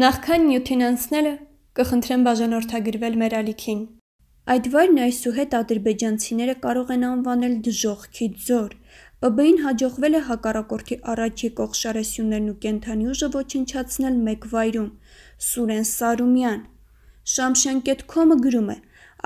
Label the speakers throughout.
Speaker 1: Նախքան նյութին անցնելը կխնդրեմ բաժանորդագրվել մեր ալիքին։ Այդ վայրն այսուհետ ադրբեջանցիները կարող են անվանել դժողքի ձոր։ ԸԲ-ին հաջողվել է հակառակորդի առաջ եկող շարեսյուներն ու կենթանի ուժը ոչնչացնել մեկ վայրում։ Սուրեն Սարումյան Շամշյան կետքոմը գրում է.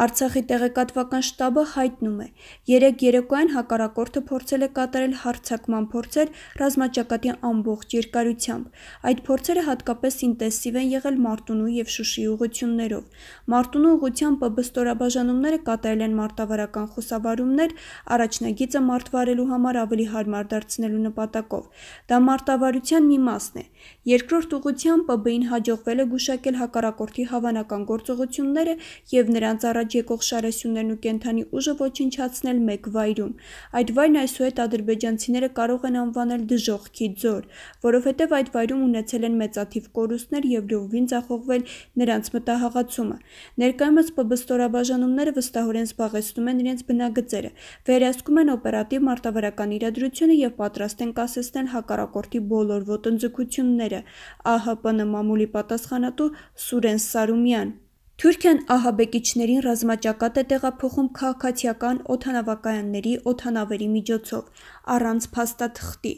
Speaker 1: Արցախի տեղեկատվական շտաբը հայտնում է, 3 երեկոյան հակառակորդը փորձել է կատարել հարձակման փորձեր ռազմաճակատի ամբողջ երկարությամբ։ Այդ փորձերը հատկապես ինտենսիվ են եղել Մարտունու եւ Շուշիի ուղություններով։ Մարտունու ուղությամբ բստորաբաժանումները կատարել են մարտավարական խուսավարումներ, առաջնագիծը մարտվարելու համար ավելի հարմար դարձնելու նպատակով։ Դա մարտավարության մի մասն է։ Երկրորդ ուղությամբ ՊԲ-ին հաջողվել է գուշակել հակառակորդի հավանական գործողությունները եւ նրանց առաջ առաջ եկող շարասյուններն ու կենթանի ուժը ոչնչացնել մեկ վայրում։ Այդ վայրն այսուհետ ադրբեջանցիները կարող են անվանել դժողքի ձոր, որովհետև այդ վայրում ունեցել են մեծաթիվ կորուստներ եւ լիովին ձախողվել նրանց մտահաղացումը։ Ներկայումս ՊԲ ստորաբաժանումները վստահորեն զբաղեցնում են իրենց բնագծերը, վերահսկում են օպերատիվ մարտավարական իրադրությունը եւ պատրաստ են կասեցնել հակառակորդի բոլոր ոտնձգությունները։ ԱՀՊ-ն մամուլի պատասխանատու Սուրեն Սարումյան Թուրքիան ահաբեկիչներին ռազմաճակատ է տեղափոխում քաղաքացիական օթանավակայանների օթանավերի միջոցով առանց փաստաթղթի։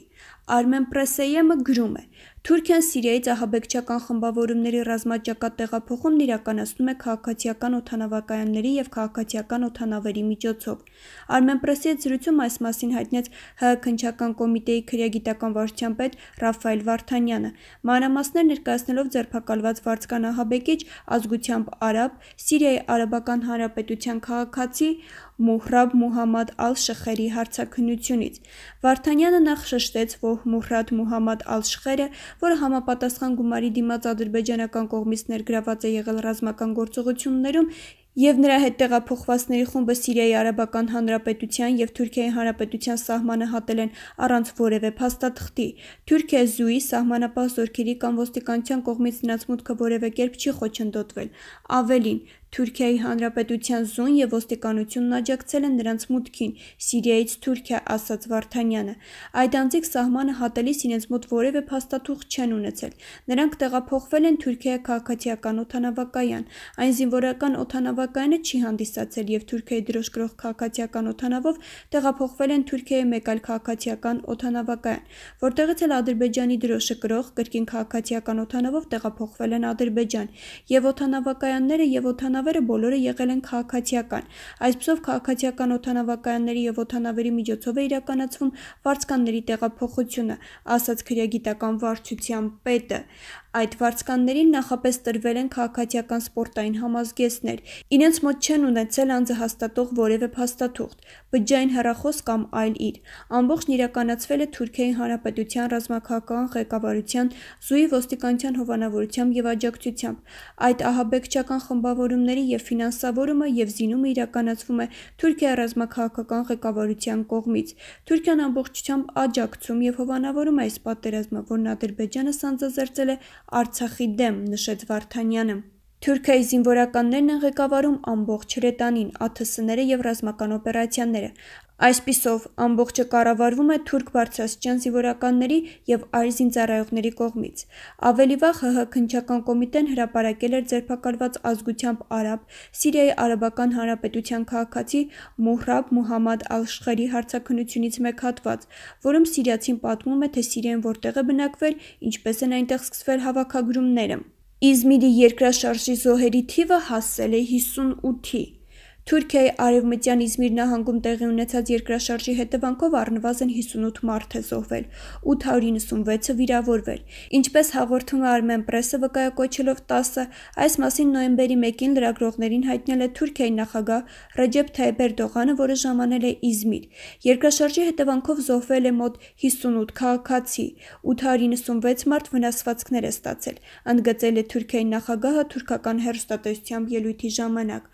Speaker 1: Արմեն Պրեսեյեմը գրում է. Թուրքիան Սիրիայի ցահաբեկչական խմբավորումների ռազմաճակատ տեղափոխումն իրականացնում է քաղաքացիական օթանավակայանների եւ քաղաքացիական օթանավերի միջոցով։ Արմեն Պրեսեյը զրույցում այս մասին հայտնեց ՀՀ քնչական կոմիտեի քրեագիտական վարչության պետ Ռաֆայել Վարդանյանը։ Մանրամասներ ներկայացնելով ձերբակալված վարձկանահաբեկիչ ազգությամբ արաբ, Սիրիայի արաբական հանրապետության քաղաքացի Մուհրաբ Մուհամադ Ալ-Շխերի հարցաքննությունից։ Վարդանյանը նախ շեշտեց, որ Մուհրաբ Մուհամադ Ալ-Շխերը, որը համապատասխան գումարի դիմաց ադրբեջանական կողմից ներգրաված է եղել ռազմական գործողություններում, Եվ նրա հետ տեղափոխվածների խումբը Սիրիայի Արաբական Հանրապետության եւ Թուրքիայի Հանրապետության սահմանը հատել են առանց որևէ փաստաթղթի։ Թուրքիա զույի սահմանապահ զորքերի կամ ոստիկանության կողմից նրանց մուտքը որևէ կերպ չի խոչընդոտվել։ Ավելին, Թուրքիայի Հանրապետության զոն եւ ոստիկանությունն աջակցել են նրանց մուտքին Սիրիայից Թուրքիա, ասաց Վարդանյանը։ Այդ անձիկ սահմանը հատելիս իրենց մոտ որևէ փաստաթուղթ չեն ունեցել։ Նրանք տեղափոխվել են Թուրքիա քաղաքացիական օթանավակայան։ Այն զինվորական օթանավակայանը չի հանդիսացել եւ Թուրքիայի դրոշ գրող քաղաքացիական օթանավով տեղափոխվել են Թուրքիայի մեկ այլ քաղաքացիական օթանավակայան, որտեղից էլ Ադրբեջանի դրոշը գրող կրկին քաղաքացիական օթանավով տեղափոխվել են Ադրբեջան։ Եվ օթանավակայանները եւ օթանավը օթանավերը բոլորը եղել են քաղաքացիական։ Այսպիսով քաղաքացիական օթանավականների եւ օթանավերի միջոցով է իրականացվում վարձկանների տեղափոխությունը, ասաց քրեգիտական վարչության պետը։ Այդ վարձկաններին նախապես տրվել են քաղաքացիական սպորտային համազգեստներ։ Իրենց մոտ չեն ունեցել անձահաստատող որևէ փաստաթուղթ, բջջային հեռախոս կամ այլ իր։ Ամբողջն իրականացվել է Թուրքիայի Հանրապետության ռազմաքաղաքական ղեկավարության զույի ոստիկանության հովանավորությամբ եւ աջակցությամբ։ Այդ ահաբեկչական խմբավորումների եւ ֆինանսավորումը եւ զինումը իրականացվում է Թուրքիայի ռազմաքաղաքական ղեկավարության կողմից։ Թուրքիան ամբողջությամբ աջակցում եւ հովանավորում է այս պատերազմը, որն Ադրբեջանը սանձազերծել է Արցախի դեմ, նշեց Վարդանյանը։ Թուրքիայի զինվորականներն են ղեկավարում ամբողջ հրետանին, ԱԹՍ-ները եւ ռազմական օպերացիաները։ Այսպիսով ամբողջը կառավարվում է թուրք բարձրաստիճան զինվորականների եւ այլ զինծառայողների կողմից։ Ավելի վաղ ՀՀ քննչական կոմիտեն հրապարակել էր ձերբակալված ազգությամբ արաբ Սիրիայի արաբական հանրապետության քաղաքացի Մուհրաբ Մուհամադ Ալ-Շխերի հարցաքննությունից մեկ հատված, որում սիրիացին պատմում է, թե Սիրիան որտեղ է բնակվել, ինչպես են այնտեղ սկսվել հավաքագրումները։ Իզմիրի երկրաշարժի զոհերի թիվը հասել է 58-ի։ Թուրքիայի արևմտյան Իզմիր նահանգում տեղի ունեցած երկրաշարժի հետևանքով առնվազն 58 մարդ է զոհվել, 896-ը վիրավորվել։ Ինչպես հաղորդում է Armen Press-ը վկայակոչելով 10-ը, այս մասին նոյեմբերի 1-ին լրագրողներին հայտնել է Թուրքիայի նախագահ Ռեջեփ Թայիպ Էրդողանը, որը ժամանել է Իզմիր։ Երկրաշարժի հետևանքով զոհվել է մոտ 58 քաղաքացի, 896 մարդ վնասվածքներ է ստացել, ընդգծել է Թուրքիայի նախագահը թուրքական հերոստատեսությամբ ելույթի ժամանակ։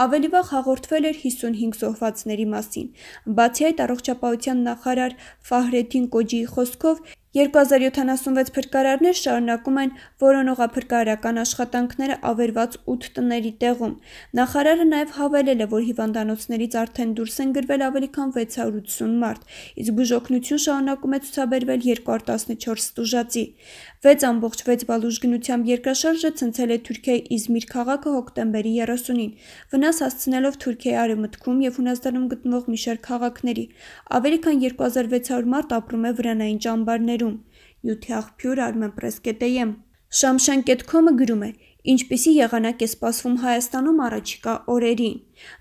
Speaker 1: Ավելի վաղ հաղորդվել էր 55 զոհվածների մասին։ Բացի այդ, առողջապահության նախարար Ֆահրեդին Կոջիի խոսքով 2076 փրկարարներ շարունակում են որոնողափրկարարական աշխատանքները ավերված 8 տների տեղում։ Նախարարը նաև հավելել է, որ հիվանդանոցներից արդեն դուրս են գրվել ավելի քան 680 մարդ, իսկ բուժօգնություն շարունակում է ցուցաբերվել 214 ստուժացի։ 6.6 բալուժ գնությամբ երկրաշարժը ցնցել է Թուրքիայի Իզմիր քաղաքը հոկտեմբերի 30-ին, վնաս հասցնելով Թուրքիայի արևմտքում եւ Հունաստանում գտնվող մի շարք քաղաքների։ Ավելի քան 2600 մարդ ապրում է վրանային ճամբարներում ջրերում։ Նյութի աղբյուր Արմեն Պրեսկետեյեմ։ Շամշան Կետկոմը գրում է ինչպիսի եղանակ է սպասվում Հայաստանում առաջիկա օրերին։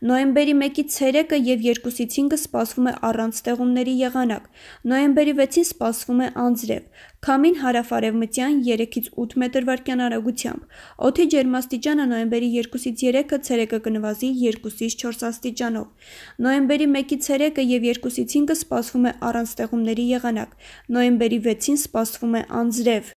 Speaker 1: Նոյեմբերի 1-ից ցերեկը եւ 2-ից 5-ը սպասվում է առանց ստեղումների եղանակ։ Նոյեմբերի 6-ին սպասվում է անձրև։ Քամին հարավարևմտյան 3-ից 8 մետր վարկյան արագությամբ։ Օդի ջերմաստիճանը նոյեմբերի 2-ից 3-ը ցերեկը կնվազի 2-ից 4 աստիճանով։ Նոյեմբերի 1-ից ցերեկը եւ 2-ից 5-ը սպասվում է առանց ստեղումների եղանակ։ Նոյեմբերի 6-ին սպասվում է անձրև։